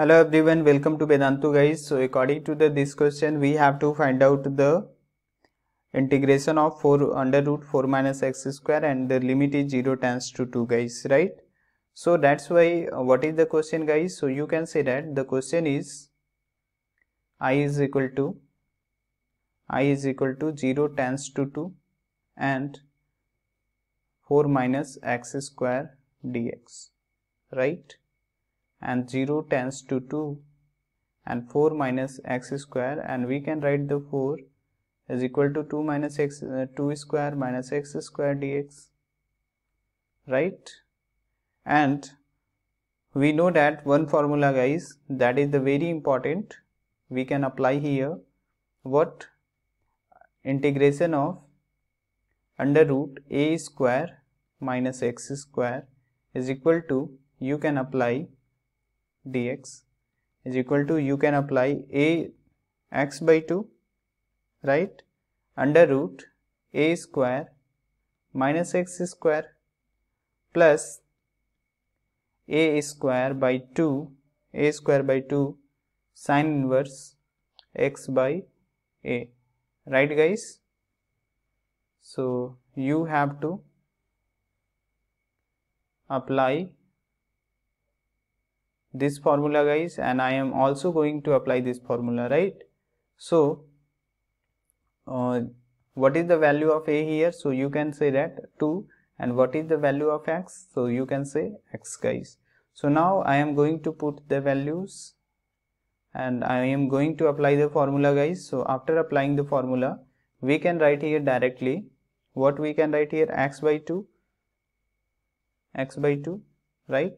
hello everyone welcome to vedantu guys so according to the this question we have to find out the integration of 4 under root 4 minus x square and the limit is 0 tends to 2 guys right so that's why uh, what is the question guys so you can say that the question is i is equal to i is equal to 0 tends to 2 and 4 minus x square dx right and 0 tends to 2 and 4 minus x square and we can write the 4 is equal to 2 minus x uh, 2 square minus x square dx right and we know that one formula guys that is the very important we can apply here what integration of under root a square minus x square is equal to you can apply dx is equal to you can apply a x by 2 right under root a square minus x square plus a square by 2 a square by 2 sine inverse x by a right guys so you have to apply this formula guys and I am also going to apply this formula right. So uh, what is the value of a here so you can say that 2 and what is the value of x so you can say x guys. So now I am going to put the values and I am going to apply the formula guys. So after applying the formula we can write here directly what we can write here x by 2 x by 2 right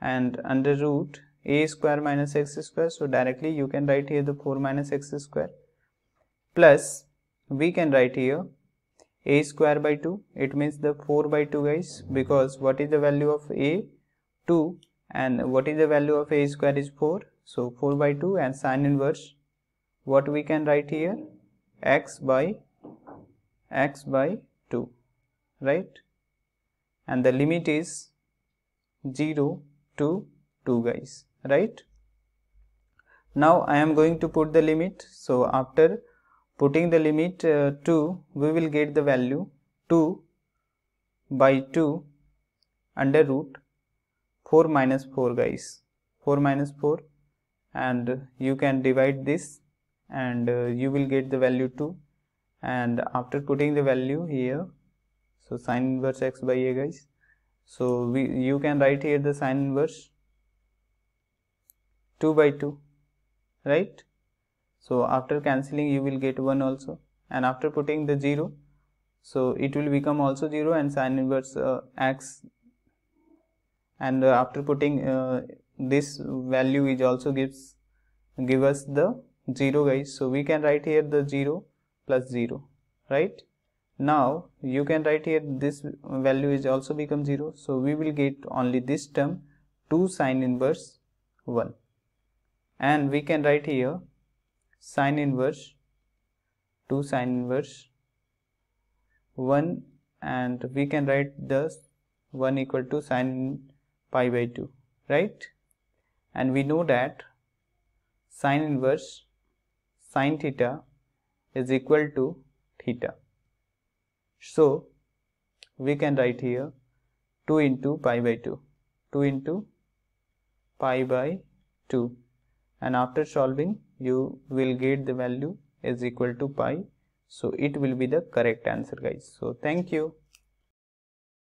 and under root a square minus x square so directly you can write here the 4 minus x square plus we can write here a square by 2 it means the 4 by 2 guys because what is the value of a 2 and what is the value of a square is 4 so 4 by 2 and sine inverse what we can write here x by x by 2 right and the limit is 0 to 2 guys right now I am going to put the limit so after putting the limit uh, 2 we will get the value 2 by 2 under root 4 minus 4 guys 4 minus 4 and you can divide this and uh, you will get the value 2 and after putting the value here so sine inverse x by a guys so we you can write here the sine inverse 2 by 2 right. So after cancelling you will get 1 also and after putting the 0 so it will become also 0 and sine inverse uh, x and uh, after putting uh, this value which also gives give us the 0 guys so we can write here the 0 plus 0 right now you can write here this value is also become 0 so we will get only this term 2 sine inverse 1 and we can write here sine inverse 2 sine inverse 1 and we can write the 1 equal to sine pi by 2 right and we know that sine inverse sine theta is equal to theta so we can write here 2 into pi by 2, 2 into pi by 2 and after solving you will get the value is equal to pi. So it will be the correct answer guys. So thank you.